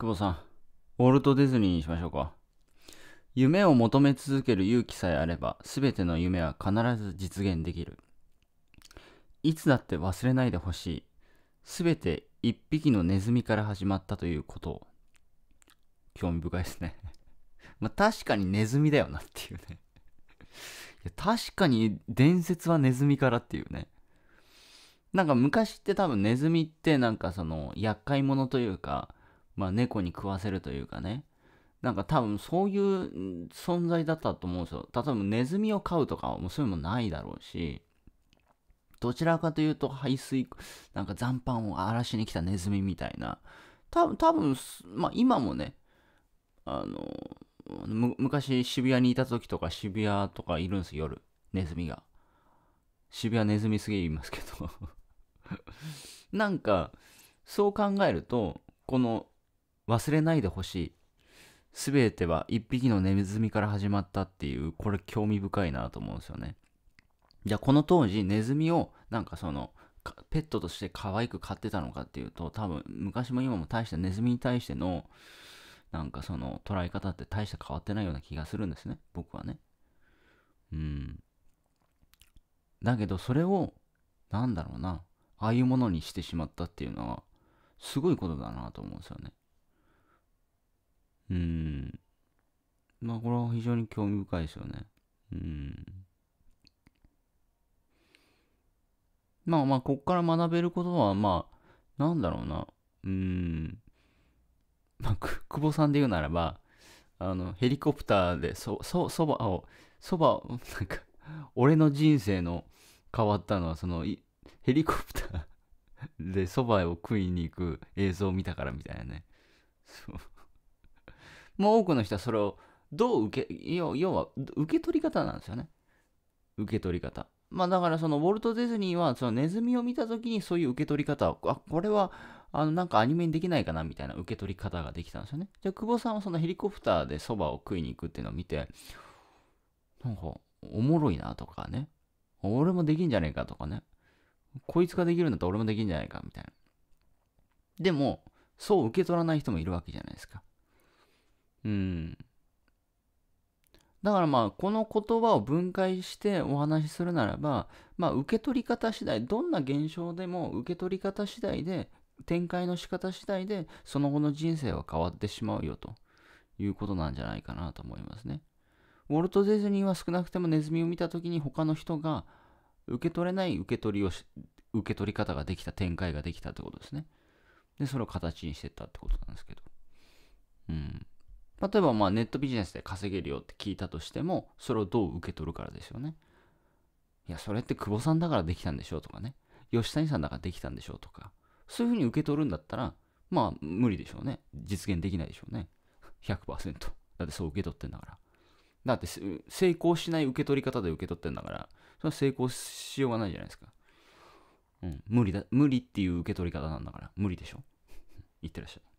久保さん、ウォルト・ディズニーにしましょうか。夢を求め続ける勇気さえあれば、すべての夢は必ず実現できる。いつだって忘れないでほしい。すべて一匹のネズミから始まったということ興味深いですね まあ確かにネズミだよなっていうねいや確かに伝説はネズミからっていうね。なんか昔って多分ネズミってなんかその厄介者というか、まあ、猫に食わせるというかねなんか多分そういう存在だったと思うんですよ例えばネズミを飼うとかもそういうのもないだろうしどちらかというと排水なんか残飯を荒らしに来たネズミみたいな多分多分まあ今もねあの昔渋谷にいた時とか渋谷とかいるんです夜ネズミが渋谷ネズミすげえ言いますけど なんかそう考えるとこの忘れないでほしい。すべては一匹のネズミから始まったっていう、これ興味深いなと思うんですよね。じゃあこの当時ネズミをなんかそのペットとして可愛く飼ってたのかっていうと多分昔も今も大したネズミに対してのなんかその捉え方って大して変わってないような気がするんですね僕はねうんだけどそれをなんだろうなああいうものにしてしまったっていうのはすごいことだなと思うんですよねうん。まあ、これは非常に興味深いですよね。うん。まあまあ、こっから学べることは、まあ、なんだろうな。うーん。まあ、久保さんで言うならば、あの、ヘリコプターでそ、そ、そばを、そば、なんか、俺の人生の変わったのは、その、ヘリコプターでそばを食いに行く映像を見たからみたいなね。そう。もう多くの人はそれをどう受け、要は受け取り方なんですよね。受け取り方。まあだからそのウォルト・ディズニーはそのネズミを見た時にそういう受け取り方を、あ、これはあのなんかアニメにできないかなみたいな受け取り方ができたんですよね。じゃあ久保さんはそのヘリコプターでそばを食いに行くっていうのを見て、なんかおもろいなとかね。俺もできんじゃねえかとかね。こいつができるんだったら俺もできんじゃないかみたいな。でも、そう受け取らない人もいるわけじゃないですか。うん。だからまあこの言葉を分解してお話しするならば、まあ、受け取り方次第どんな現象でも受け取り方次第で展開の仕方次第でその後の人生は変わってしまうよということなんじゃないかなと思いますね。ウォルト・ディズニーは少なくてもネズミを見た時に他の人が受け取れない受け取りを受け取り方ができた展開ができたってことですね。でそれを形にしてったってことなんですけど。うん。例えばまあネットビジネスで稼げるよって聞いたとしても、それをどう受け取るからですよね。いや、それって久保さんだからできたんでしょうとかね。吉谷さんだからできたんでしょうとか。そういうふうに受け取るんだったら、まあ無理でしょうね。実現できないでしょうね。100%。だってそう受け取ってんだから。だって成功しない受け取り方で受け取ってんだから、それは成功しようがないじゃないですか。うん、無理だ、無理っていう受け取り方なんだから、無理でしょ。い ってらっしゃい。